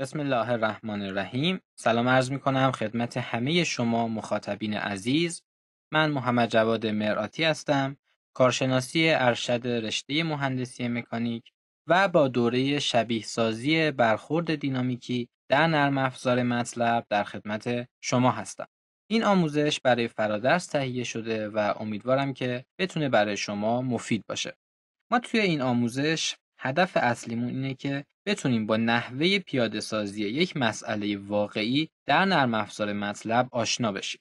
بسم الله الرحمن الرحیم سلام عرض می خدمت همه شما مخاطبین عزیز من محمد جواد مراتی هستم کارشناسی ارشد رشته مهندسی مکانیک و با دوره شبیه سازی برخورد دینامیکی در نرم افزار مطلب در خدمت شما هستم این آموزش برای فرادرس تهیه شده و امیدوارم که بتونه برای شما مفید باشه ما توی این آموزش هدف اصلیمون اینه که بتونیم با نحوه پیاده سازی یک مسئله واقعی در نرم افزار مطلب آشنا بشیم.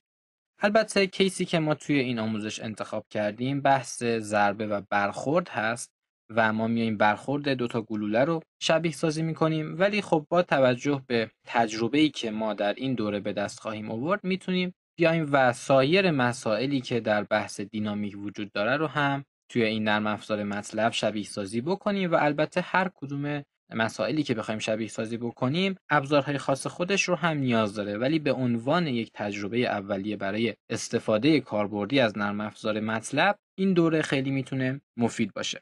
البته کیسی که ما توی این آموزش انتخاب کردیم بحث ضربه و برخورد هست و ما میایم برخورد دو تا گلوله رو شبیه سازی میکنیم ولی خب با توجه به تجربه ای که ما در این دوره به دست خواهیم آورد میتونیم بیایم و سایر مسائلی که در بحث دینامیک وجود داره رو هم توی این نرم افزار مطلب شبیه سازی بکنیم و البته هر کدوم مسائلی که بخوایم شبیه سازی بکنیم ابزارهای خاص خودش رو هم نیاز داره ولی به عنوان یک تجربه اولیه برای استفاده کاربردی از نرم افزار مطلب این دوره خیلی میتونه مفید باشه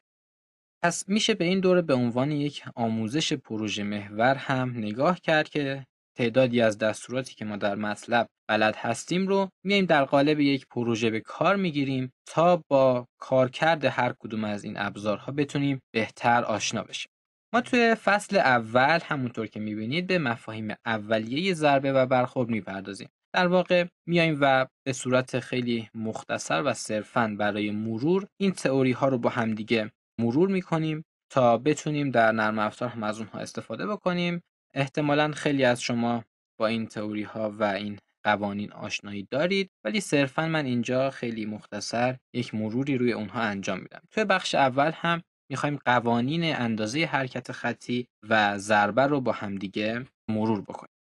پس میشه به این دوره به عنوان یک آموزش پروژه محور هم نگاه کرد که تعدادی از دستوراتی که ما در مطلب بلد هستیم رو میایم در قالب یک پروژه به کار میگیریم تا با کارکرد هر کدوم از این ابزارها بتونیم بهتر آشنا بشیم ما توی فصل اول همونطور که میبینید به مفاهیم اولیه ضربه و برخورد میپردازیم در واقع میایم و به صورت خیلی مختصر و صرفا برای مرور این تئوری ها رو با همدیگه مرور میکنیم تا بتونیم در نرم افزار هم از اونها استفاده بکنیم احتمالا خیلی از شما با این تئوری ها و این قوانین آشنایی دارید ولی صرفا من اینجا خیلی مختصر یک مروری روی اونها انجام میدم توی بخش اول هم میخوایم قوانین اندازه حرکت خطی و ضربه رو با همدیگه مرور بکنیم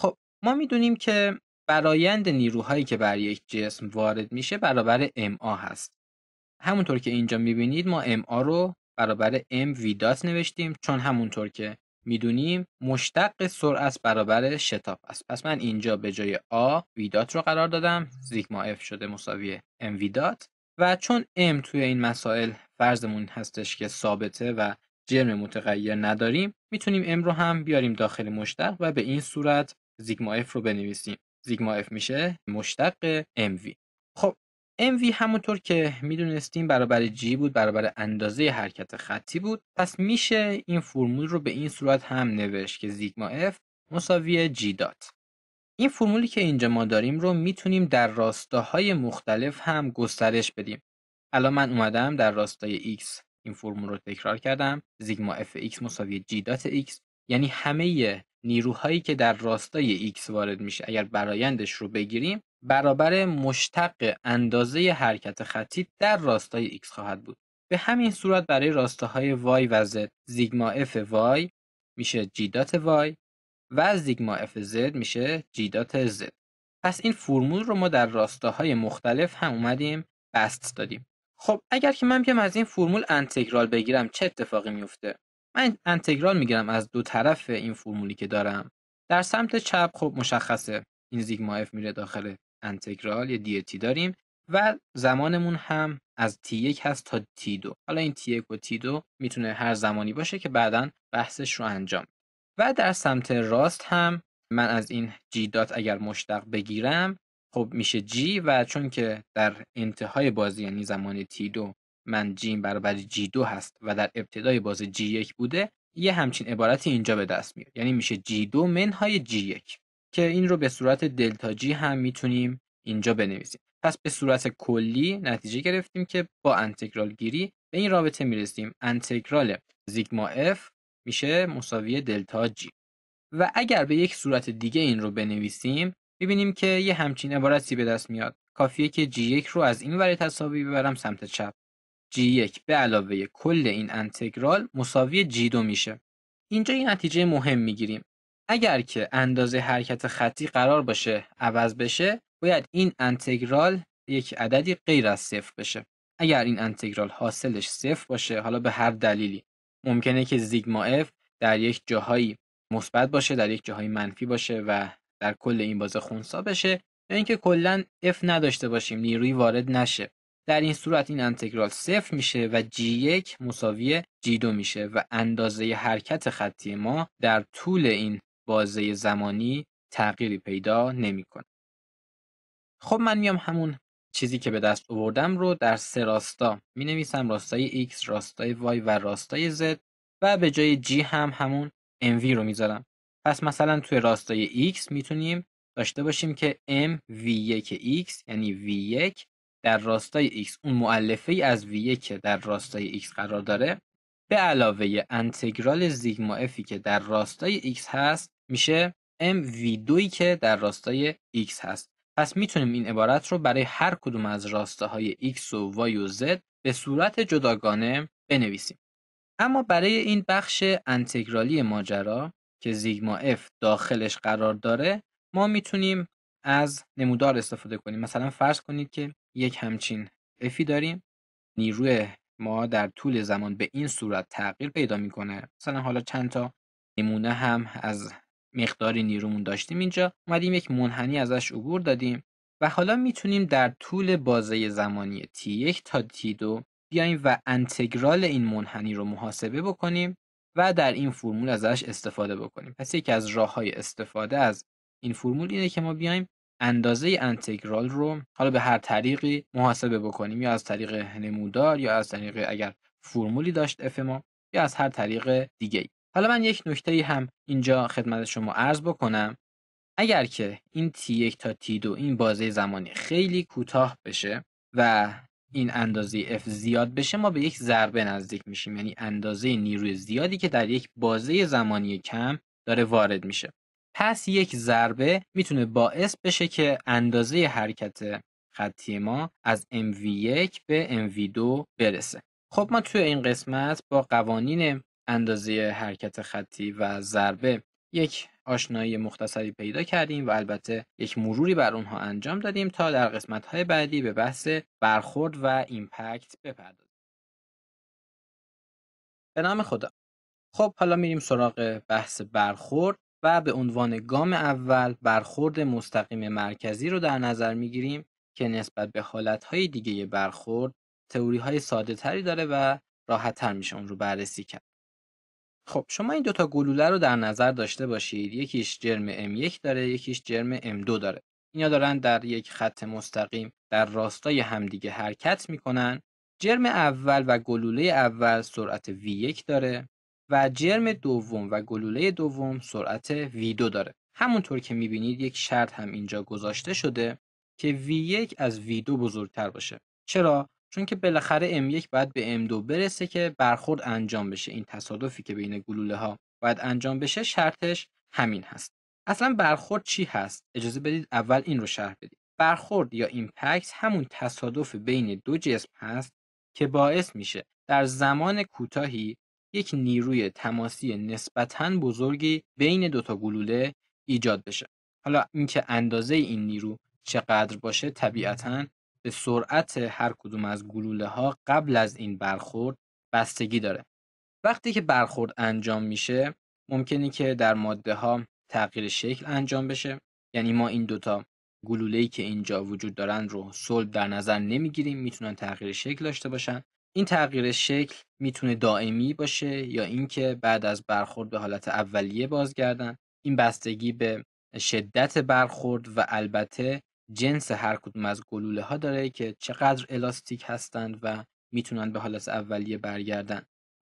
خب ما میدونیم که برایند نیروهایی که بر یک جسم وارد میشه برابر آ هست همونطور که اینجا میبینید ما آ رو برابر ام وی دات نوشتیم چون همونطور که میدونیم مشتق سرعت برابر شتاب است پس من اینجا به جای آ ویدات رو قرار دادم زیگما F شده مساوی ام دات و چون ام توی این مسائل فرضمون هستش که ثابته و جرم متغیر نداریم میتونیم ام رو هم بیاریم داخل مشتق و به این صورت زیگما اف رو بنویسیم زیگما F میشه مشتق ام وی خب MV همونطور که میدونستیم برابر G بود برابر اندازه حرکت خطی بود پس میشه این فرمول رو به این صورت هم نوشت که زیگما F مساوی G دات این فرمولی که اینجا ما داریم رو میتونیم در راستاهای مختلف هم گسترش بدیم الان من اومدم در راستای X این فرمول رو تکرار کردم زیگما F X مساوی G دات X یعنی همه نیروهایی که در راستای x وارد میشه اگر برایندش رو بگیریم برابر مشتق اندازه حرکت خطی در راستای x خواهد بود به همین صورت برای راستاهای y و z زیگما f y میشه g دات y و زیگما f z میشه g دات z پس این فرمول رو ما در راستاهای مختلف هم اومدیم بست دادیم خب اگر که من بیام از این فرمول انتگرال بگیرم چه اتفاقی میفته من انتگرال میگیرم از دو طرف این فرمولی که دارم در سمت چپ خب مشخصه این زیگما اف میره داخل انتگرال یا دی تی داریم و زمانمون هم از تی 1 هست تا تی 2 حالا این تی 1 و تی 2 میتونه هر زمانی باشه که بعدا بحثش رو انجام و در سمت راست هم من از این جی دات اگر مشتق بگیرم خب میشه جی و چون که در انتهای بازی یعنی زمان تی دو من جیم برابر جی دو هست و در ابتدای باز جی یک بوده یه همچین عبارتی اینجا به دست میاد یعنی میشه جی دو منهای جی یک که این رو به صورت دلتا جی هم میتونیم اینجا بنویسیم پس به صورت کلی نتیجه گرفتیم که با انتگرال گیری به این رابطه میرسیم انتگرال زیگما اف میشه مساوی دلتا جی و اگر به یک صورت دیگه این رو بنویسیم میبینیم که یه همچین عبارتی به دست میاد کافیه که جی 1 رو از این ور تساوی ببرم سمت چپ g1 به علاوه کل این انتگرال مساوی g2 میشه. اینجا یه نتیجه مهم میگیریم. اگر که اندازه حرکت خطی قرار باشه عوض بشه، باید این انتگرال یک عددی غیر از صفر بشه. اگر این انتگرال حاصلش صفر باشه، حالا به هر دلیلی ممکنه که زیگما اف در یک جاهایی مثبت باشه، در یک جاهایی منفی باشه و در کل این بازه خونسا بشه یا اینکه کلا f نداشته باشیم، نیروی وارد نشه. در این صورت این انتگرال صفر میشه و g1 مساوی g2 میشه و اندازه حرکت خطی ما در طول این بازه زمانی تغییری پیدا نمیکنه. خب من میام همون چیزی که به دست آوردم رو در سه راستا می نویسم راستای x، راستای y و راستای z و به جای g هم همون mv رو میذارم. پس مثلا توی راستای x میتونیم داشته باشیم که mv1 x یعنی v1 در راستای x اون معلفه ای از v که در راستای x قرار داره به علاوه انتگرال زیگما افی که در راستای x هست میشه m v2 که در راستای x هست پس میتونیم این عبارت رو برای هر کدوم از راسته های x و y و z به صورت جداگانه بنویسیم اما برای این بخش انتگرالی ماجرا که زیگما f داخلش قرار داره ما میتونیم از نمودار استفاده کنیم مثلا فرض کنید که یک همچین افی داریم نیروی ما در طول زمان به این صورت تغییر پیدا میکنه مثلا حالا چند تا نمونه هم از مقدار نیرومون داشتیم اینجا اومدیم یک منحنی ازش عبور دادیم و حالا میتونیم در طول بازه زمانی T1 تا T2 بیایم و انتگرال این منحنی رو محاسبه بکنیم و در این فرمول ازش استفاده بکنیم پس یکی از راه های استفاده از این فرمول اینه که ما بیایم اندازه انتگرال رو حالا به هر طریقی محاسبه بکنیم یا از طریق نمودار یا از طریق اگر فرمولی داشت اف ما یا از هر طریق دیگه ای. حالا من یک نکته هم اینجا خدمت شما عرض بکنم اگر که این T1 تا T2 این بازه زمانی خیلی کوتاه بشه و این اندازه F زیاد بشه ما به یک ضربه نزدیک میشیم یعنی اندازه نیروی زیادی که در یک بازه زمانی کم داره وارد میشه پس یک ضربه میتونه باعث بشه که اندازه حرکت خطی ما از MV1 به MV2 برسه. خب ما توی این قسمت با قوانین اندازه حرکت خطی و ضربه یک آشنایی مختصری پیدا کردیم و البته یک مروری بر اونها انجام دادیم تا در قسمت‌های بعدی به بحث برخورد و ایمپکت بپردازیم. به نام خدا. خب حالا میریم سراغ بحث برخورد و به عنوان گام اول برخورد مستقیم مرکزی رو در نظر میگیریم که نسبت به حالتهای دیگه برخورد تئوری های ساده تری داره و راحت تر میشه اون رو بررسی کرد. خب شما این دوتا گلوله رو در نظر داشته باشید یکیش جرم M1 داره یکیش جرم M2 داره اینا دارن در یک خط مستقیم در راستای همدیگه حرکت میکنن جرم اول و گلوله اول سرعت V1 داره و جرم دوم و گلوله دوم سرعت V2 داره. همونطور که میبینید یک شرط هم اینجا گذاشته شده که V1 از V2 بزرگتر باشه. چرا؟ چون که بالاخره M1 باید به M2 برسه که برخورد انجام بشه. این تصادفی که بین گلوله ها باید انجام بشه شرطش همین هست. اصلا برخورد چی هست؟ اجازه بدید اول این رو شرح بدید. برخورد یا ایمپکت همون تصادف بین دو جسم هست که باعث میشه در زمان کوتاهی یک نیروی تماسی نسبتاً بزرگی بین دوتا گلوله ایجاد بشه حالا اینکه اندازه این نیرو چقدر باشه طبیعتاً به سرعت هر کدوم از گلوله ها قبل از این برخورد بستگی داره وقتی که برخورد انجام میشه ممکنه که در ماده ها تغییر شکل انجام بشه یعنی ما این دوتا گلوله که اینجا وجود دارن رو صلب در نظر نمیگیریم میتونن تغییر شکل داشته باشن این تغییر شکل میتونه دائمی باشه یا اینکه بعد از برخورد به حالت اولیه بازگردن این بستگی به شدت برخورد و البته جنس هر کدوم از گلوله ها داره که چقدر الاستیک هستند و میتونن به حالت اولیه برگردن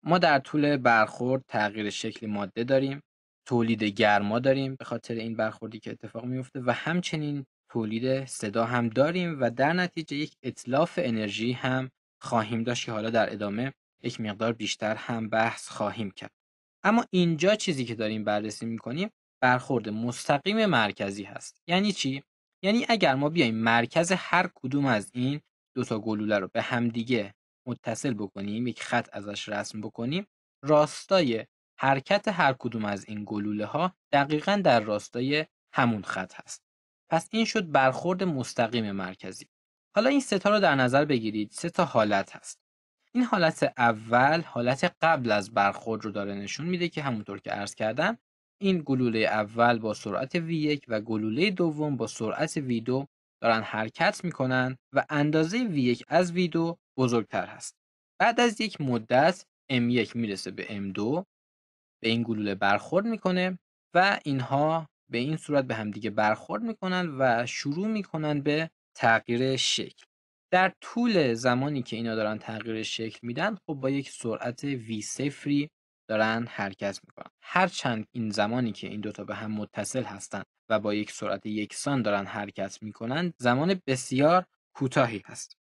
ما در طول برخورد تغییر شکل ماده داریم تولید گرما داریم به خاطر این برخوردی که اتفاق میفته و همچنین تولید صدا هم داریم و در نتیجه یک اطلاف انرژی هم خواهیم داشت که حالا در ادامه یک مقدار بیشتر هم بحث خواهیم کرد اما اینجا چیزی که داریم بررسی میکنیم برخورد مستقیم مرکزی هست یعنی چی یعنی اگر ما بیایم مرکز هر کدوم از این دو تا گلوله رو به همدیگه متصل بکنیم یک خط ازش رسم بکنیم راستای حرکت هر کدوم از این گلوله ها دقیقا در راستای همون خط هست پس این شد برخورد مستقیم مرکزی حالا این ستا رو در نظر بگیرید سه تا حالت هست این حالت اول حالت قبل از برخورد رو داره نشون میده که همونطور که عرض کردم این گلوله اول با سرعت V1 و گلوله دوم با سرعت V2 دارن حرکت میکنن و اندازه V1 از V2 بزرگتر هست. بعد از یک مدت M1 میرسه به M2 به این گلوله برخورد میکنه و اینها به این صورت به همدیگه برخورد میکنن و شروع میکنن به تغییر شکل در طول زمانی که اینا دارن تغییر شکل میدن خب با یک سرعت وی سفری دارن حرکت میکنن هرچند این زمانی که این دوتا به هم متصل هستند و با یک سرعت یکسان دارن حرکت میکنن زمان بسیار کوتاهی هست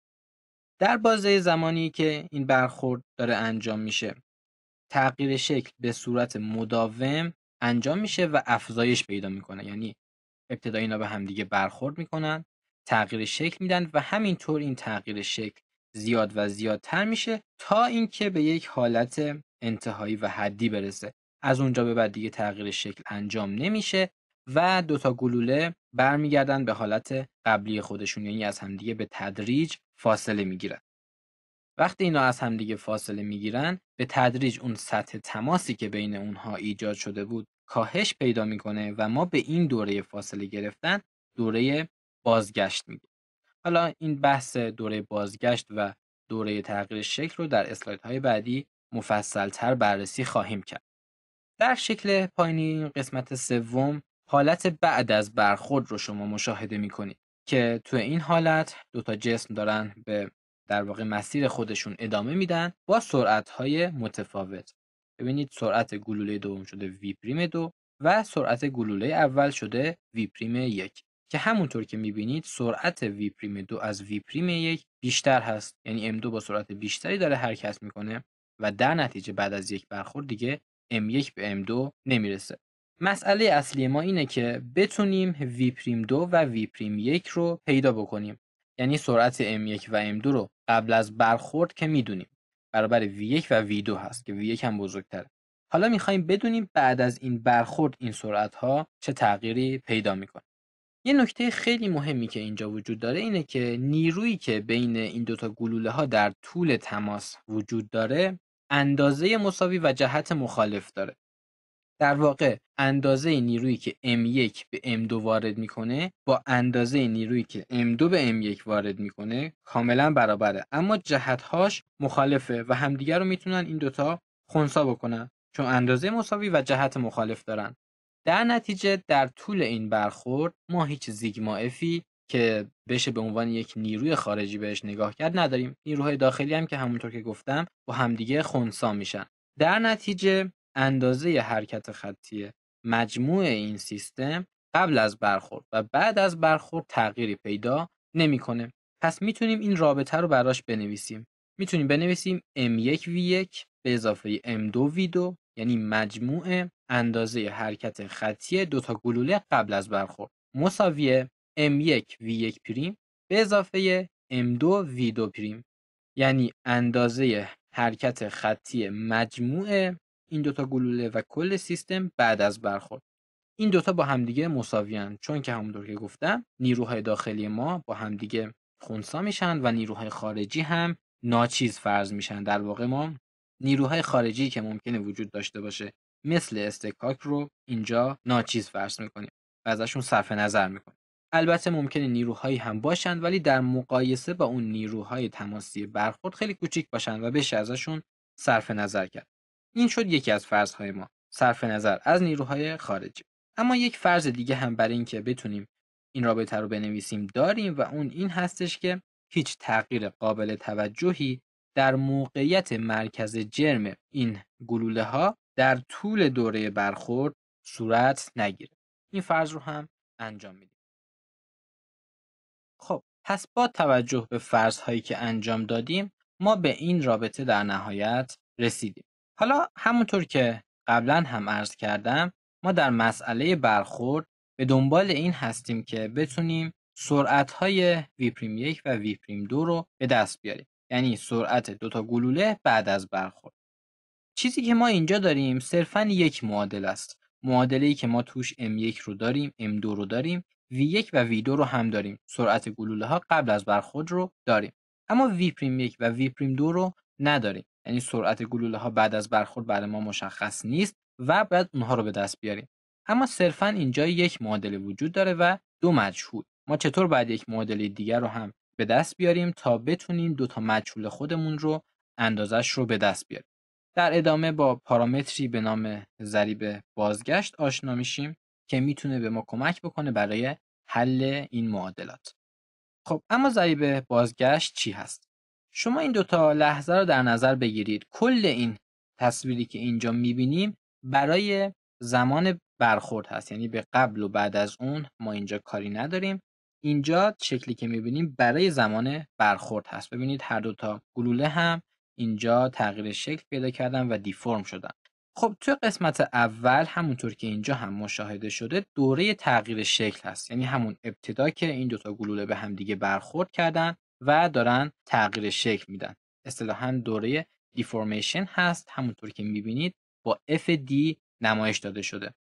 در بازه زمانی که این برخورد داره انجام میشه تغییر شکل به صورت مداوم انجام میشه و افزایش پیدا میکنه یعنی ابتدا اینا به همدیگه برخورد میکنن تغییر شکل میدن و همینطور این تغییر شکل زیاد و زیادتر میشه تا اینکه به یک حالت انتهایی و حدی برسه از اونجا به بعد دیگه تغییر شکل انجام نمیشه و دوتا گلوله برمیگردن به حالت قبلی خودشون یعنی از همدیگه به تدریج فاصله میگیرن وقتی اینا از همدیگه فاصله میگیرن به تدریج اون سطح تماسی که بین اونها ایجاد شده بود کاهش پیدا میکنه و ما به این دوره فاصله گرفتن دوره بازگشت میگه حالا این بحث دوره بازگشت و دوره تغییر شکل رو در اسلایدهای بعدی مفصلتر بررسی خواهیم کرد. در شکل پایینی قسمت سوم حالت بعد از برخورد رو شما مشاهده میکنید که تو این حالت دوتا جسم دارن به در واقع مسیر خودشون ادامه میدن با سرعت های متفاوت ببینید سرعت گلوله دوم شده وی پریم دو و سرعت گلوله اول شده وی پریم یک که همونطور که میبینید سرعت وی پریم دو از وی پریم یک بیشتر هست یعنی M2 با سرعت بیشتری داره حرکت میکنه و در نتیجه بعد از یک برخورد دیگه M1 به M2 نمیرسه مسئله اصلی ما اینه که بتونیم وی پریم دو و وی پریم یک رو پیدا بکنیم یعنی سرعت M1 و M2 رو قبل از برخورد که میدونیم برابر V1 و V2 هست که V1 هم بزرگتره حالا میخوایم بدونیم بعد از این برخورد این سرعت ها چه تغییری پیدا میکنه یه نکته خیلی مهمی که اینجا وجود داره اینه که نیرویی که بین این دوتا گلوله ها در طول تماس وجود داره اندازه مساوی و جهت مخالف داره. در واقع اندازه نیرویی که M1 به M2 وارد میکنه با اندازه نیرویی که M2 به M1 وارد میکنه کاملا برابره اما هاش مخالفه و همدیگر رو میتونن این دوتا خونسا بکنن چون اندازه مساوی و جهت مخالف دارن در نتیجه در طول این برخورد ما هیچ زیگما افی که بشه به عنوان یک نیروی خارجی بهش نگاه کرد نداریم نیروهای داخلی هم که همونطور که گفتم با همدیگه خونسا میشن در نتیجه اندازه حرکت خطی مجموع این سیستم قبل از برخورد و بعد از برخورد تغییری پیدا نمیکنه پس میتونیم این رابطه رو براش بنویسیم میتونیم بنویسیم M1V1 به اضافه M2V2 یعنی مجموع اندازه حرکت خطی دو تا گلوله قبل از برخورد مساوی m1 v1 پریم به اضافه m2 v2 پریم یعنی اندازه حرکت خطی مجموع این دوتا گلوله و کل سیستم بعد از برخورد این دوتا با همدیگه مساویان چون که همونطور که گفتم نیروهای داخلی ما با همدیگه خونسا میشن و نیروهای خارجی هم ناچیز فرض میشن در واقع ما نیروهای خارجی که ممکنه وجود داشته باشه مثل استکاک رو اینجا ناچیز فرض میکنیم و ازشون صرف نظر میکنیم البته ممکنه نیروهایی هم باشند ولی در مقایسه با اون نیروهای تماسی برخورد خیلی کوچیک باشند و بشه ازشون صرف نظر کرد این شد یکی از فرضهای ما صرف نظر از نیروهای خارجی اما یک فرض دیگه هم برای اینکه بتونیم این رابطه رو بنویسیم داریم و اون این هستش که هیچ تغییر قابل توجهی در موقعیت مرکز جرم این گلوله ها در طول دوره برخورد صورت نگیره این فرض رو هم انجام میدیم خب پس با توجه به فرض هایی که انجام دادیم ما به این رابطه در نهایت رسیدیم حالا همونطور که قبلا هم عرض کردم ما در مسئله برخورد به دنبال این هستیم که بتونیم سرعت های وی پریم یک و وی پریم دو رو به دست بیاریم یعنی سرعت دوتا گلوله بعد از برخورد چیزی که ما اینجا داریم صرفا یک معادل است معادله که ما توش M1 رو داریم M2 رو داریم V1 و V2 رو هم داریم سرعت گلوله ها قبل از برخورد رو داریم اما V'1 و V'2 رو نداریم یعنی سرعت گلوله ها بعد از برخورد برای ما مشخص نیست و بعد اونها رو به دست بیاریم اما صرفا اینجا یک معادله وجود داره و دو مجهول ما چطور باید یک معادله دیگر رو هم به دست بیاریم تا بتونیم دو تا مجهول خودمون رو اندازش رو به دست بیاریم در ادامه با پارامتری به نام ضریب بازگشت آشنا میشیم که میتونه به ما کمک بکنه برای حل این معادلات خب اما ضریب بازگشت چی هست شما این دوتا لحظه رو در نظر بگیرید کل این تصویری که اینجا میبینیم برای زمان برخورد هست یعنی به قبل و بعد از اون ما اینجا کاری نداریم اینجا شکلی که میبینیم برای زمان برخورد هست ببینید هر دوتا تا گلوله هم اینجا تغییر شکل پیدا کردن و دیفرم شدن خب تو قسمت اول همونطور که اینجا هم مشاهده شده دوره تغییر شکل هست یعنی همون ابتدا که این دوتا گلوله به همدیگه برخورد کردن و دارن تغییر شکل میدن اصطلاحا دوره دیفورمیشن هست همونطور که میبینید با FD نمایش داده شده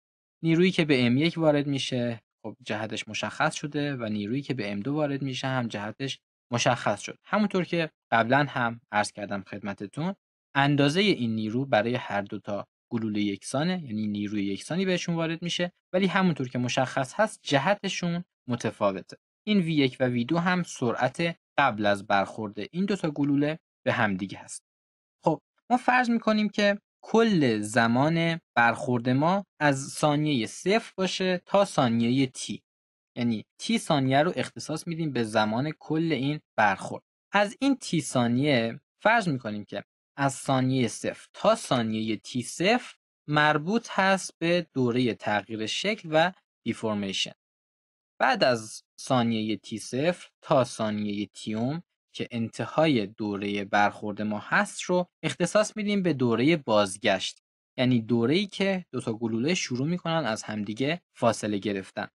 نیرویی که به M1 وارد میشه خب جهتش مشخص شده و نیرویی که به M2 وارد میشه هم جهتش مشخص شد همونطور که قبلا هم عرض کردم خدمتتون اندازه این نیرو برای هر دو تا گلوله یکسانه یعنی نیروی یکسانی بهشون وارد میشه ولی همونطور که مشخص هست جهتشون متفاوته این V1 و V2 هم سرعت قبل از برخورد این دو تا گلوله به همدیگه هست خب ما فرض میکنیم که کل زمان برخورد ما از ثانیه صفر باشه تا ثانیه تی یعنی تی ثانیه رو اختصاص میدیم به زمان کل این برخورد از این تی ثانیه فرض میکنیم که از ثانیه صفر تا ثانیه تی صفر مربوط هست به دوره تغییر شکل و دیفورمیشن بعد از ثانیه تی صفر تا ثانیه تیوم که انتهای دوره برخورد ما هست رو اختصاص میدیم به دوره بازگشت یعنی دوره‌ای که دو تا گلوله شروع میکنن از همدیگه فاصله گرفتن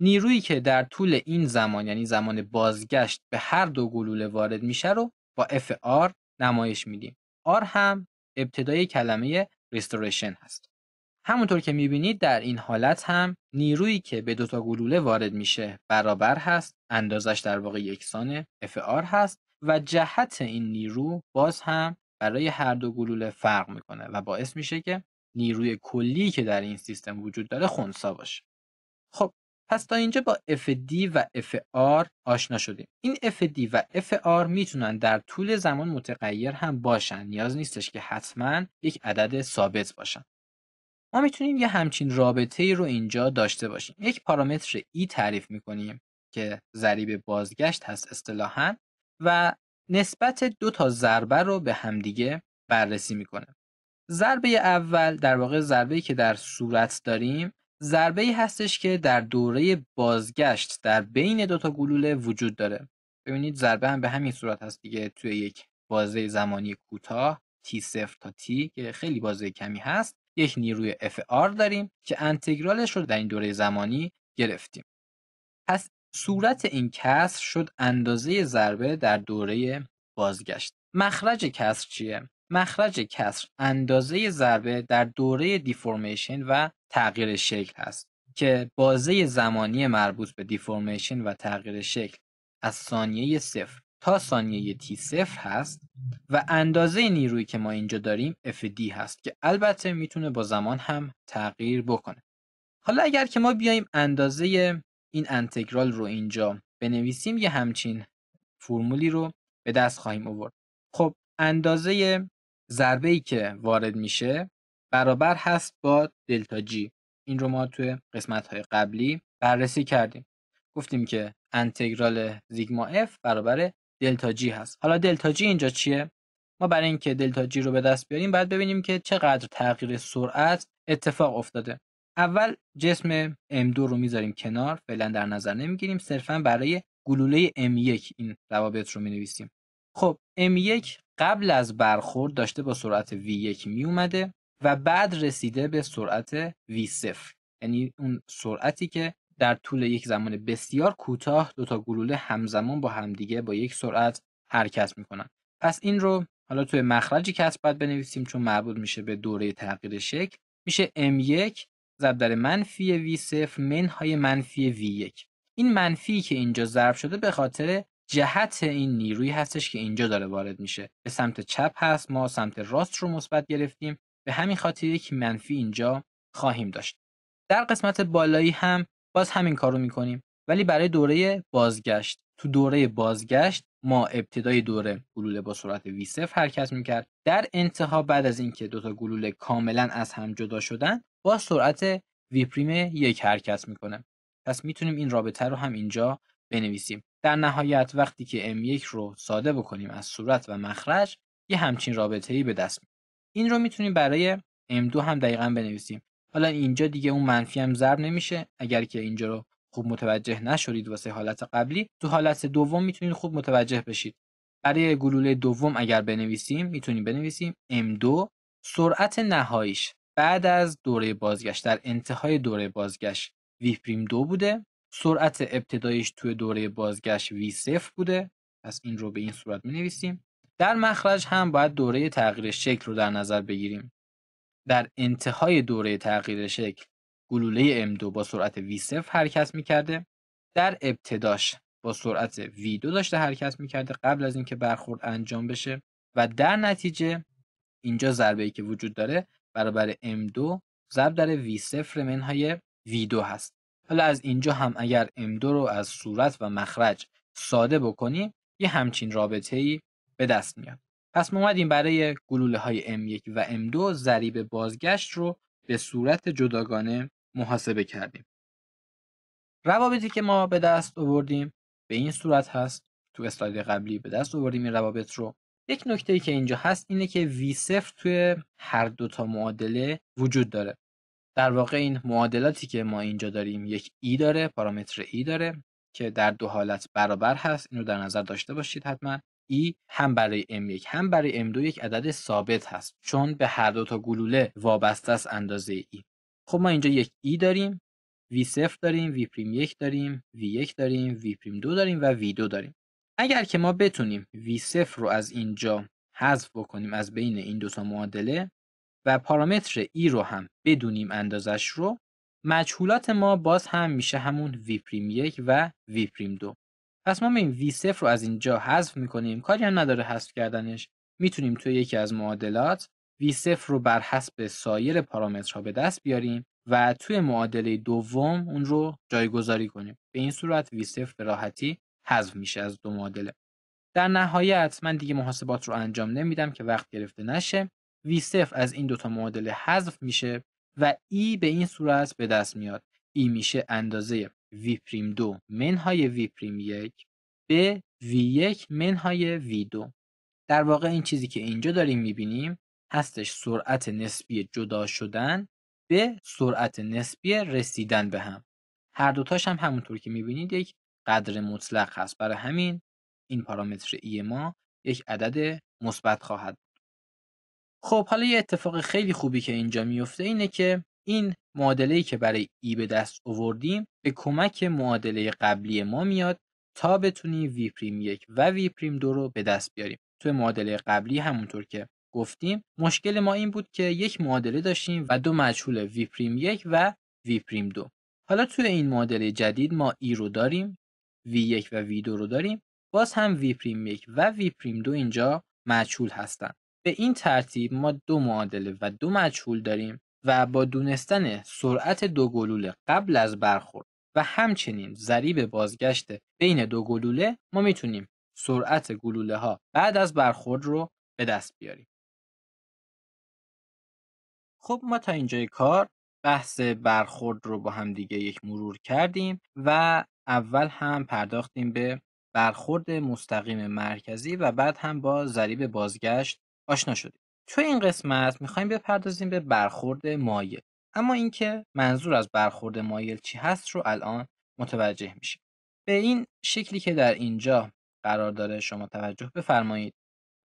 نیرویی که در طول این زمان یعنی زمان بازگشت به هر دو گلوله وارد میشه رو با آر نمایش میدیم. آر هم ابتدای کلمه restoration هست. همونطور که میبینید در این حالت هم نیرویی که به دوتا گلوله وارد میشه برابر هست اندازش در واقع یکسان آر هست و جهت این نیرو باز هم برای هر دو گلوله فرق میکنه و باعث میشه که نیروی کلی که در این سیستم وجود داره خونسا باشه خب پس تا اینجا با FD و FR آشنا شدیم. این FD و FR میتونن در طول زمان متغیر هم باشن. نیاز نیستش که حتما یک عدد ثابت باشن. ما میتونیم یه همچین رابطه ای رو اینجا داشته باشیم. یک پارامتر E تعریف میکنیم که ضریب بازگشت هست اصطلاحا و نسبت دو تا ضربه رو به همدیگه بررسی میکنه. ضربه اول در واقع ضربه که در صورت داریم ضربه ای هستش که در دوره بازگشت در بین دوتا گلوله وجود داره ببینید ضربه هم به همین صورت هست دیگه توی یک بازه زمانی کوتاه t 0 تا t که خیلی بازه کمی هست یک نیروی FR داریم که انتگرالش رو در این دوره زمانی گرفتیم پس صورت این کسر شد اندازه ضربه در دوره بازگشت مخرج کسر چیه مخرج کسر اندازه ضربه در دوره دیفورمیشن و تغییر شکل هست که بازه زمانی مربوط به دیفورمیشن و تغییر شکل از ثانیه صفر تا ثانیه تی صفر هست و اندازه نیروی که ما اینجا داریم دی هست که البته میتونه با زمان هم تغییر بکنه حالا اگر که ما بیایم اندازه این انتگرال رو اینجا بنویسیم یه همچین فرمولی رو به دست خواهیم آورد خب اندازه ضربه ای که وارد میشه برابر هست با دلتا جی این رو ما توی قسمت های قبلی بررسی کردیم گفتیم که انتگرال زیگما اف برابر دلتا جی هست حالا دلتا جی اینجا چیه ما برای اینکه دلتا جی رو به دست بیاریم باید ببینیم که چقدر تغییر سرعت اتفاق افتاده اول جسم M2 رو میذاریم کنار فعلا در نظر نمیگیریم صرفا برای گلوله M1 این روابط رو مینویسیم خب M1 قبل از برخورد داشته با سرعت V1 می اومده و بعد رسیده به سرعت V0 یعنی اون سرعتی که در طول یک زمان بسیار کوتاه دو تا گلوله همزمان با همدیگه با یک سرعت حرکت میکنن پس این رو حالا توی مخرجی که بعد باید بنویسیم چون مربوط میشه به دوره تغییر شکل میشه M1 ضرب در منفی V0 منهای منفی V1 این منفی که اینجا ضرب شده به خاطر جهت این نیروی هستش که اینجا داره وارد میشه به سمت چپ هست ما سمت راست رو مثبت گرفتیم به همین خاطر یک منفی اینجا خواهیم داشت در قسمت بالایی هم باز همین کارو میکنیم ولی برای دوره بازگشت تو دوره بازگشت ما ابتدای دوره گلوله با سرعت وی 0 حرکت میکرد در انتها بعد از اینکه دوتا گلوله کاملا از هم جدا شدن با سرعت وی یک حرکت میکنه پس میتونیم این رابطه رو هم اینجا بنویسیم در نهایت وقتی که M1 رو ساده بکنیم از صورت و مخرج یه همچین ای به دست میاد. این رو میتونیم برای M2 هم دقیقا بنویسیم. حالا اینجا دیگه اون منفی هم ضرب نمیشه اگر که اینجا رو خوب متوجه نشدید واسه حالت قبلی تو حالت دوم میتونید خوب متوجه بشید. برای گلوله دوم اگر بنویسیم میتونیم بنویسیم M2 سرعت نهاییش بعد از دوره بازگشت در انتهای دوره بازگشت وی دو بوده سرعت ابتدایش توی دوره بازگشت V0 بوده پس این رو به این صورت می نویسیم در مخرج هم باید دوره تغییر شکل رو در نظر بگیریم در انتهای دوره تغییر شکل گلوله M2 با سرعت V0 حرکت می کرده در ابتداش با سرعت V2 داشته حرکت می کرده قبل از اینکه برخورد انجام بشه و در نتیجه اینجا ضربه ای که وجود داره برابر M2 ضرب در V0 منهای V2 هست حالا از اینجا هم اگر M2 رو از صورت و مخرج ساده بکنیم یه همچین رابطه ای به دست میاد پس ما اومدیم برای گلوله های M1 و M2 ضریب بازگشت رو به صورت جداگانه محاسبه کردیم روابطی که ما به دست آوردیم به این صورت هست تو اسلاید قبلی به دست آوردیم این روابط رو یک نکته ای که اینجا هست اینه که V0 توی هر دوتا معادله وجود داره در واقع این معادلاتی که ما اینجا داریم یک ای داره پارامتر ای داره که در دو حالت برابر هست اینو در نظر داشته باشید حتما ای هم برای M1 هم برای M2 یک عدد ثابت هست چون به هر دو تا گلوله وابسته است اندازه ای خب ما اینجا یک ای داریم V0 داریم یک داریم V1 داریم دو داریم و V2 داریم اگر که ما بتونیم V0 رو از اینجا حذف بکنیم از بین این دو تا معادله و پارامتر ای رو هم بدونیم اندازش رو مجهولات ما باز هم میشه همون وی پریم یک و وی پریم دو پس ما این وی صفر رو از اینجا حذف میکنیم کاری هم نداره حذف کردنش میتونیم توی یکی از معادلات وی صفر رو بر حسب سایر پارامترها به دست بیاریم و توی معادله دوم اون رو جایگذاری کنیم به این صورت وی صفر به راحتی حذف میشه از دو معادله در نهایت من دیگه محاسبات رو انجام نمیدم که وقت گرفته نشه v 0 از این دوتا معادله حذف میشه و e به این صورت به دست میاد e میشه اندازه v پریم دو منهای v پریم یک به v1 منهای v دو. در واقع این چیزی که اینجا داریم میبینیم هستش سرعت نسبی جدا شدن به سرعت نسبی رسیدن به هم هر دوتاش هم همونطور که میبینید یک قدر مطلق هست برای همین این پارامتر ای ما یک عدد مثبت خواهد خب حالا یه اتفاق خیلی خوبی که اینجا میفته اینه که این معادله که برای ای به دست آوردیم به کمک معادله قبلی ما میاد تا بتونیم وی پریم یک و وی پریم دو رو به دست بیاریم توی معادله قبلی همونطور که گفتیم مشکل ما این بود که یک معادله داشتیم و دو مجهول وی پریم یک و وی پریم دو حالا توی این معادله جدید ما ای رو داریم وی یک و وی دو رو داریم باز هم وی پریم یک و وی پریم دو اینجا مجهول هستند به این ترتیب ما دو معادله و دو مجهول داریم و با دونستن سرعت دو گلوله قبل از برخورد و همچنین ضریب بازگشت بین دو گلوله ما میتونیم سرعت گلوله ها بعد از برخورد رو به دست بیاریم. خب ما تا اینجای کار بحث برخورد رو با هم دیگه یک مرور کردیم و اول هم پرداختیم به برخورد مستقیم مرکزی و بعد هم با ضریب بازگشت آشنا شدیم تو این قسمت میخوایم بپردازیم به برخورد مایل اما اینکه منظور از برخورد مایل چی هست رو الان متوجه میشیم به این شکلی که در اینجا قرار داره شما توجه بفرمایید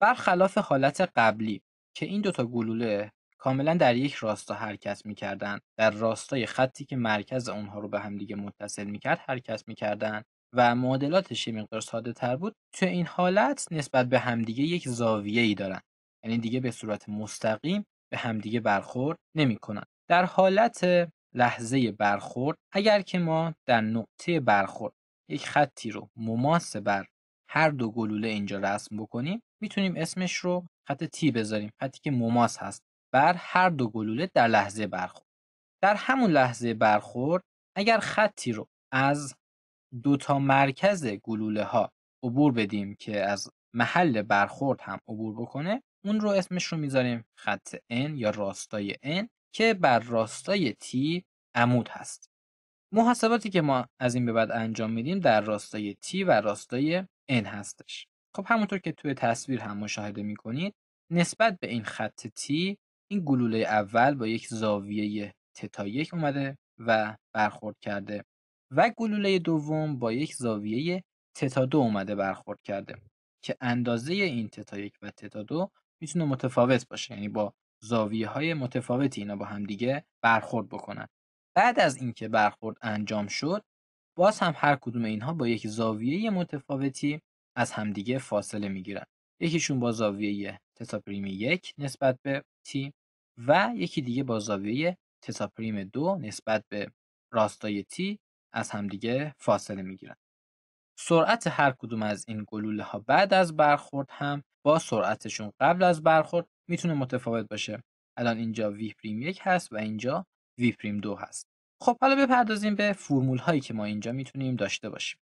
برخلاف حالت قبلی که این دوتا گلوله کاملا در یک راستا حرکت میکردن در راستای خطی که مرکز اونها رو به همدیگه متصل میکرد حرکت میکردن و معادلاتش یه مقدار ساده تر بود تو این حالت نسبت به همدیگه یک زاویه ای دارن یعنی دیگه به صورت مستقیم به همدیگه برخورد نمیکنن در حالت لحظه برخورد اگر که ما در نقطه برخورد یک خطی رو مماس بر هر دو گلوله اینجا رسم بکنیم میتونیم اسمش رو خط تی بذاریم خطی که مماس هست بر هر دو گلوله در لحظه برخورد در همون لحظه برخورد اگر خطی رو از دو تا مرکز گلوله ها عبور بدیم که از محل برخورد هم عبور بکنه اون رو اسمش رو میذاریم خط N یا راستای N که بر راستای T عمود هست محاسباتی که ما از این به بعد انجام میدیم در راستای T و راستای N هستش خب همونطور که توی تصویر هم مشاهده میکنید نسبت به این خط T این گلوله اول با یک زاویه تتا یک اومده و برخورد کرده و گلوله دوم با یک زاویه تتا دو اومده برخورد کرده که اندازه این تتا یک و تتا دو میتونه متفاوت باشه یعنی با زاویه های متفاوتی اینا با دیگه برخورد بکنن بعد از اینکه برخورد انجام شد باز هم هر کدوم اینها با یک زاویه متفاوتی از همدیگه فاصله میگیرن یکیشون با زاویه تتاپریم یک نسبت به تی و یکی دیگه با زاویه تتاپریم دو نسبت به راستای تی از همدیگه فاصله میگیرن سرعت هر کدوم از این گلوله ها بعد از برخورد هم با سرعتشون قبل از برخورد میتونه متفاوت باشه الان اینجا وی پریم یک هست و اینجا وی پریم دو هست خب حالا بپردازیم به فرمول هایی که ما اینجا میتونیم داشته باشیم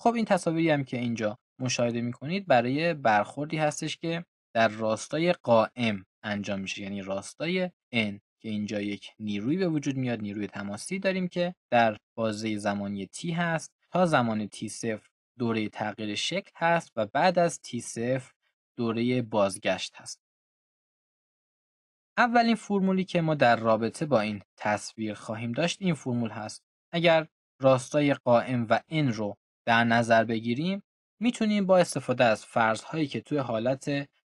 خب این تصاویری هم که اینجا مشاهده میکنید برای برخوردی هستش که در راستای قائم انجام میشه یعنی راستای n که اینجا یک نیروی به وجود میاد نیروی تماسی داریم که در بازه زمانی t هست تا زمان T0 دوره تغییر شکل هست و بعد از T0 دوره بازگشت هست. اولین فرمولی که ما در رابطه با این تصویر خواهیم داشت این فرمول هست. اگر راستای قائم و n رو در نظر بگیریم میتونیم با استفاده از فرضهایی که توی حالت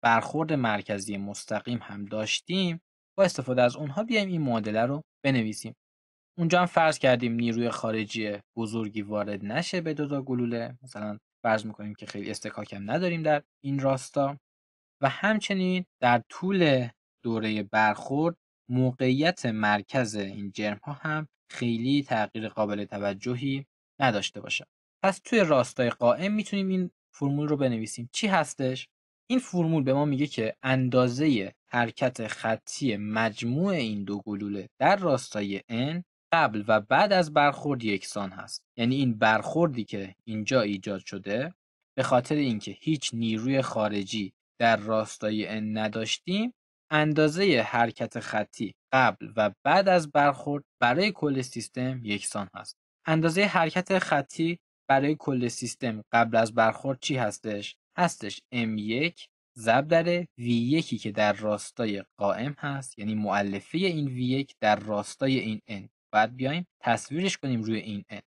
برخورد مرکزی مستقیم هم داشتیم با استفاده از اونها بیایم این معادله رو بنویسیم اونجا هم فرض کردیم نیروی خارجی بزرگی وارد نشه به دوتا گلوله مثلا فرض میکنیم که خیلی استکاکم نداریم در این راستا و همچنین در طول دوره برخورد موقعیت مرکز این جرم ها هم خیلی تغییر قابل توجهی نداشته باشه پس توی راستای قائم میتونیم این فرمول رو بنویسیم چی هستش این فرمول به ما میگه که اندازه حرکت خطی مجموع این دو گلوله در راستای n قبل و بعد از برخورد یکسان هست یعنی این برخوردی که اینجا ایجاد شده به خاطر اینکه هیچ نیروی خارجی در راستای ان نداشتیم اندازه حرکت خطی قبل و بعد از برخورد برای کل سیستم یکسان هست اندازه حرکت خطی برای کل سیستم قبل از برخورد چی هستش هستش m1 ضرب در v1 که در راستای قائم هست یعنی مؤلفه این v1 در راستای این n بعد بیایم تصویرش کنیم روی این n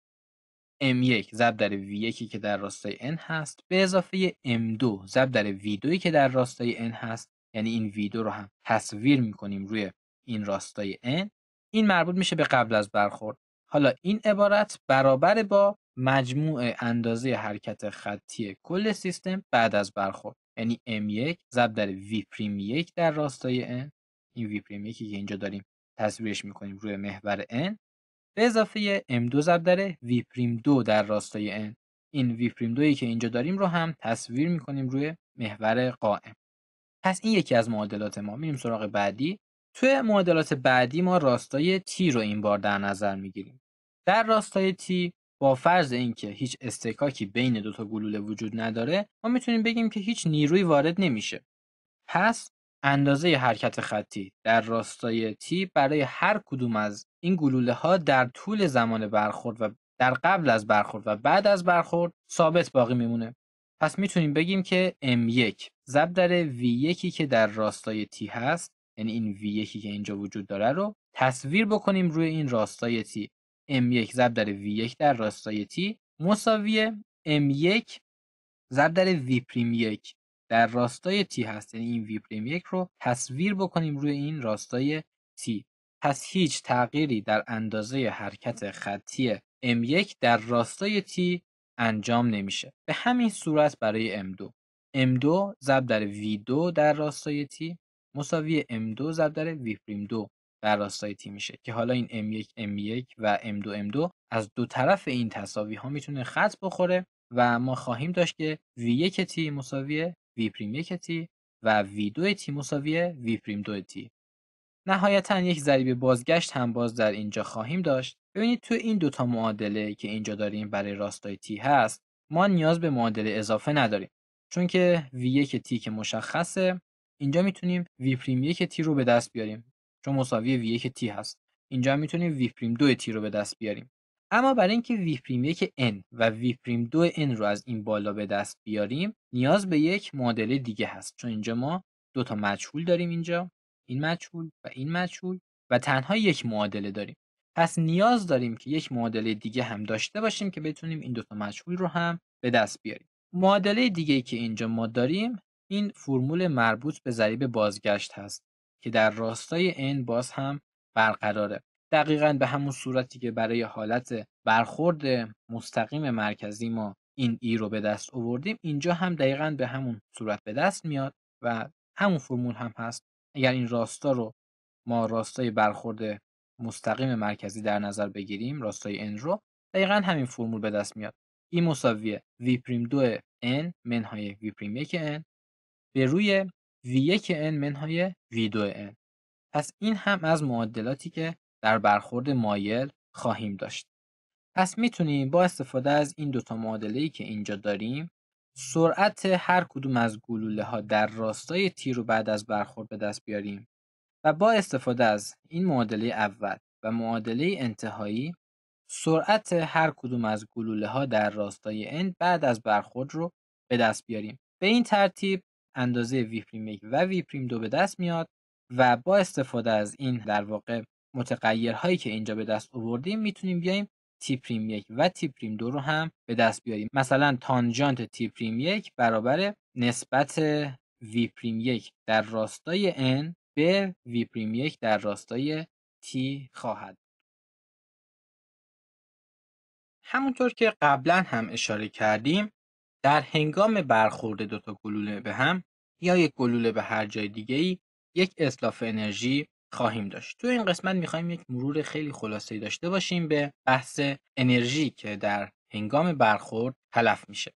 m1 ضرب در v1 که در راستای n هست به اضافه m2 ضرب در v2 که در راستای n هست یعنی این v2 رو هم تصویر میکنیم روی این راستای n این مربوط میشه به قبل از برخورد حالا این عبارت برابر با مجموع اندازه حرکت خطی کل سیستم بعد از برخورد یعنی m1 ضرب در Vprime1 در راستای n این Vprime1 که اینجا داریم تصویرش میکنیم روی محور n به اضافه m2 ضرب در 2 در راستای n این 2 ای که اینجا داریم رو هم تصویر میکنیم روی محور قائم پس این یکی از معادلات ما میریم سراغ بعدی توی معادلات بعدی ما راستای t رو این بار در نظر میگیریم در راستای t با فرض اینکه هیچ استکاکی بین دوتا گلوله وجود نداره ما میتونیم بگیم که هیچ نیروی وارد نمیشه پس اندازه حرکت خطی در راستای تی برای هر کدوم از این گلوله ها در طول زمان برخورد و در قبل از برخورد و بعد از برخورد ثابت باقی میمونه. پس میتونیم بگیم که M1 زب در V1 که در راستای تی هست یعنی این V1 که اینجا وجود داره رو تصویر بکنیم روی این راستای تی. M1 زب در V1 در راستای تی مساویه M1 زب در V 1 در راستای t هست یعنی این وی پریم یک رو تصویر بکنیم روی این راستای t پس هیچ تغییری در اندازه حرکت خطی M1 در راستای T انجام نمیشه. به همین صورت برای M2. M2 ضرب در V2 در راستای T مساوی M2 ضرب در 2 در راستای T میشه که حالا این M1 M1 و M2 M2 از دو طرف این تصاوی ها میتونه خط بخوره و ما خواهیم داشت که V1 T مساوی وی پریم و وی دو تی مساوی وی پریم دو تی. نهایتا یک ضریب بازگشت هم باز در اینجا خواهیم داشت. ببینید تو این دوتا معادله که اینجا داریم برای راستای تی هست ما نیاز به معادله اضافه نداریم. چون که v یک تی که مشخصه اینجا میتونیم وی پریم یک تی رو به دست بیاریم چون مساوی v1 تی هست اینجا میتونیم v پریم دو تی رو به دست بیاریم اما برای اینکه وی پریم یک n و وی پریم دو n رو از این بالا به دست بیاریم نیاز به یک معادله دیگه هست چون اینجا ما دو تا مجهول داریم اینجا این مجهول و این مجهول و تنها یک معادله داریم پس نیاز داریم که یک معادله دیگه هم داشته باشیم که بتونیم این دو تا مجهول رو هم به دست بیاریم معادله دیگه که اینجا ما داریم این فرمول مربوط به ضریب بازگشت هست که در راستای n باز هم برقراره دقیقا به همون صورتی که برای حالت برخورد مستقیم مرکزی ما این ای رو به دست آوردیم اینجا هم دقیقا به همون صورت به دست میاد و همون فرمول هم هست اگر این راستا رو ما راستای برخورد مستقیم مرکزی در نظر بگیریم راستای n رو دقیقا همین فرمول به دست میاد این مساویه v پریم 2 n منهای v پریم 1 n به روی v1 n منهای v2 n پس این هم از معادلاتی که در برخورد مایل خواهیم داشت. پس میتونیم با استفاده از این دوتا ای که اینجا داریم سرعت هر کدوم از گلوله ها در راستای تیر رو بعد از برخورد به دست بیاریم و با استفاده از این معادله اول و معادله انتهایی سرعت هر کدوم از گلوله ها در راستای اند بعد از برخورد رو به دست بیاریم به این ترتیب اندازه یک و پریم دو به دست میاد و با استفاده از این در واقع متغیرهایی که اینجا به دست آوردیم میتونیم بیایم تیپریم یک و پریم دو رو هم به دست بیاریم مثلا تانجانت پریم یک برابر نسبت وی پریم یک در راستای n به وی پریم یک در راستای t خواهد همونطور که قبلا هم اشاره کردیم در هنگام برخورد دوتا گلوله به هم یا یک گلوله به هر جای دیگه ای یک اصلاف انرژی خواهیم داشت تو این قسمت میخوایم یک مرور خیلی خلاصه داشته باشیم به بحث انرژی که در هنگام برخورد تلف میشه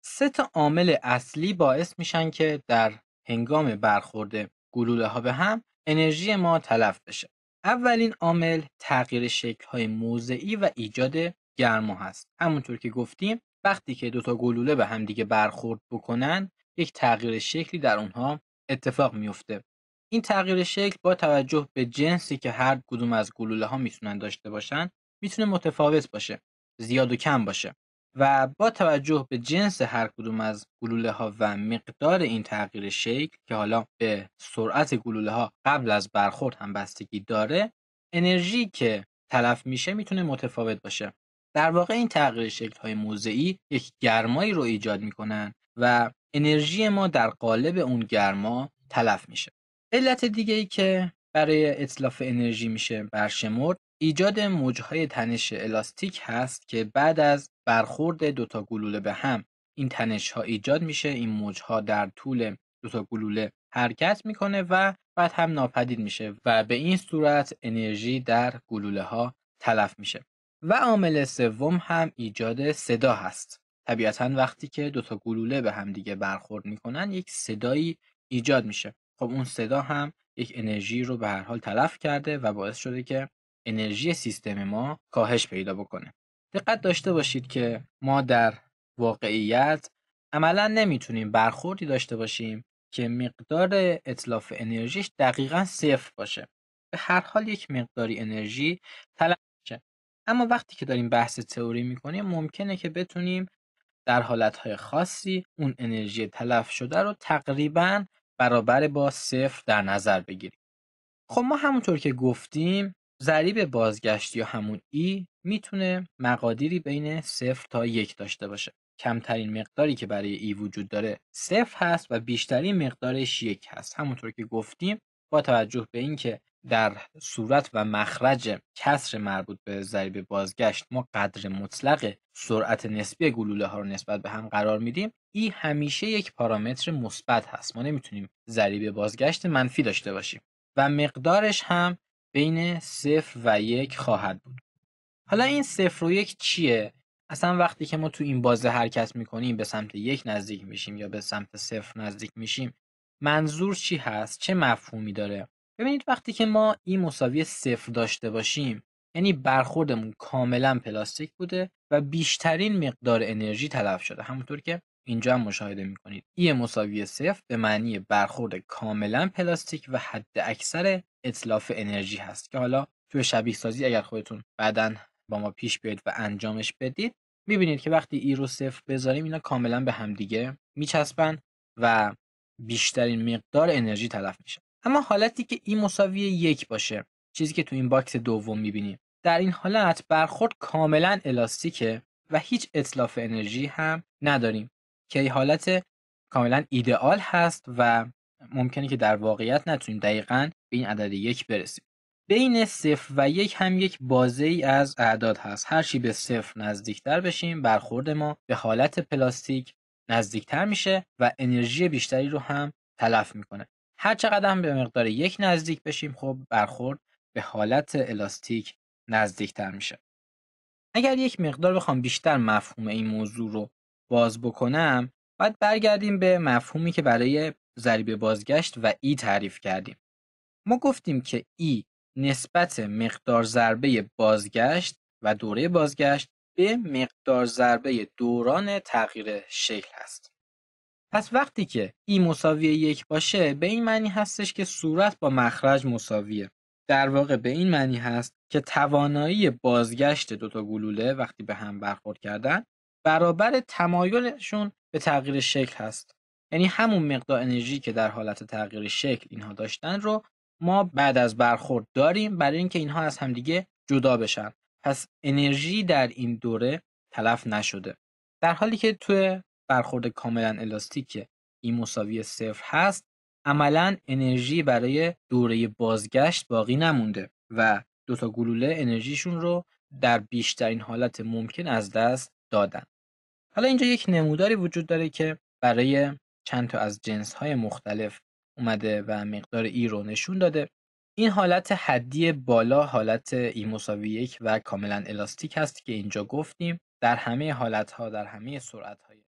سه تا عامل اصلی باعث میشن که در هنگام برخورد گلوله ها به هم انرژی ما تلف بشه اولین عامل تغییر شکل های موضعی و ایجاد گرما هست همونطور که گفتیم وقتی که دوتا گلوله به هم دیگه برخورد بکنن یک تغییر شکلی در اونها اتفاق میفته این تغییر شکل با توجه به جنسی که هر کدوم از گلوله ها میتونن داشته باشن میتونه متفاوت باشه زیاد و کم باشه و با توجه به جنس هر کدوم از گلوله ها و مقدار این تغییر شکل که حالا به سرعت گلوله ها قبل از برخورد هم بستگی داره انرژی که تلف میشه میتونه متفاوت باشه در واقع این تغییر شکل های موضعی یک گرمایی رو ایجاد میکنن و انرژی ما در قالب اون گرما تلف میشه علت دیگه ای که برای اطلاف انرژی میشه برشمرد ایجاد موجهای تنش الاستیک هست که بعد از برخورد دوتا گلوله به هم این تنش ها ایجاد میشه این موجها در طول دوتا گلوله حرکت میکنه و بعد هم ناپدید میشه و به این صورت انرژی در گلوله ها تلف میشه و عامل سوم هم ایجاد صدا هست طبیعتا وقتی که دوتا گلوله به هم دیگه برخورد میکنن یک صدایی ایجاد میشه خب اون صدا هم یک انرژی رو به هر حال تلف کرده و باعث شده که انرژی سیستم ما کاهش پیدا بکنه دقت داشته باشید که ما در واقعیت عملا نمیتونیم برخوردی داشته باشیم که مقدار اطلاف انرژیش دقیقا صفر باشه به هر حال یک مقداری انرژی تلف میشه اما وقتی که داریم بحث تئوری میکنیم ممکنه که بتونیم در حالتهای خاصی اون انرژی تلف شده رو تقریبا برابر با صفر در نظر بگیریم خب ما همونطور که گفتیم ضریب بازگشت یا همون ای میتونه مقادیری بین صفر تا یک داشته باشه کمترین مقداری که برای ای وجود داره صفر هست و بیشترین مقدارش یک هست همونطور که گفتیم با توجه به اینکه در صورت و مخرج کسر مربوط به ضریب بازگشت ما قدر مطلق سرعت نسبی گلوله ها رو نسبت به هم قرار میدیم ای همیشه یک پارامتر مثبت هست ما نمیتونیم ضریب بازگشت منفی داشته باشیم و مقدارش هم بین صفر و یک خواهد بود حالا این صفر و یک چیه اصلا وقتی که ما تو این بازه حرکت میکنیم به سمت یک نزدیک میشیم یا به سمت صفر نزدیک میشیم منظور چی هست چه مفهومی داره ببینید وقتی که ما این مساوی صفر داشته باشیم یعنی برخوردمون کاملا پلاستیک بوده و بیشترین مقدار انرژی تلف شده همونطور که اینجا هم مشاهده کنید ای مساوی صفر به معنی برخورد کاملا پلاستیک و حد اکثر اطلاف انرژی هست که حالا توی شبیه سازی اگر خودتون بعدا با ما پیش بیاید و انجامش بدید میبینید که وقتی ای رو صفر بذاریم اینا کاملا به همدیگه میچسبن و بیشترین مقدار انرژی تلف میشه اما حالتی که ای مساوی یک باشه چیزی که تو این باکس دوم میبینیم در این حالت برخورد کاملا الاستیکه و هیچ اطلاف انرژی هم نداریم که حالت کاملا ایدئال هست و ممکنه که در واقعیت نتونیم دقیقا به این عدد یک برسیم بین صفر و یک هم یک بازه ای از اعداد هست هرچی به صفر نزدیکتر بشیم برخورد ما به حالت پلاستیک نزدیکتر میشه و انرژی بیشتری رو هم تلف میکنه هر چقدر هم به مقدار یک نزدیک بشیم خب برخورد به حالت الاستیک نزدیکتر میشه اگر یک مقدار بخوام بیشتر مفهوم این موضوع رو باز بکنم باید برگردیم به مفهومی که برای ضریب بازگشت و ای تعریف کردیم ما گفتیم که ای نسبت مقدار ضربه بازگشت و دوره بازگشت به مقدار ضربه دوران تغییر شکل هست پس وقتی که ای مساوی یک باشه به این معنی هستش که صورت با مخرج مساویه در واقع به این معنی هست که توانایی بازگشت دوتا گلوله وقتی به هم برخورد کردن برابر تمایلشون به تغییر شکل هست یعنی همون مقدار انرژی که در حالت تغییر شکل اینها داشتن رو ما بعد از برخورد داریم برای اینکه اینها از همدیگه جدا بشن پس انرژی در این دوره تلف نشده در حالی که توی برخورد کاملا الاستیک این مساوی صفر هست عملا انرژی برای دوره بازگشت باقی نمونده و دوتا گلوله انرژیشون رو در بیشترین حالت ممکن از دست دادن حالا اینجا یک نموداری وجود داره که برای چند تا از جنس های مختلف اومده و مقدار ای رو نشون داده این حالت حدی بالا حالت ای مساوی یک و کاملا الاستیک هست که اینجا گفتیم در همه حالت ها در همه سرعت های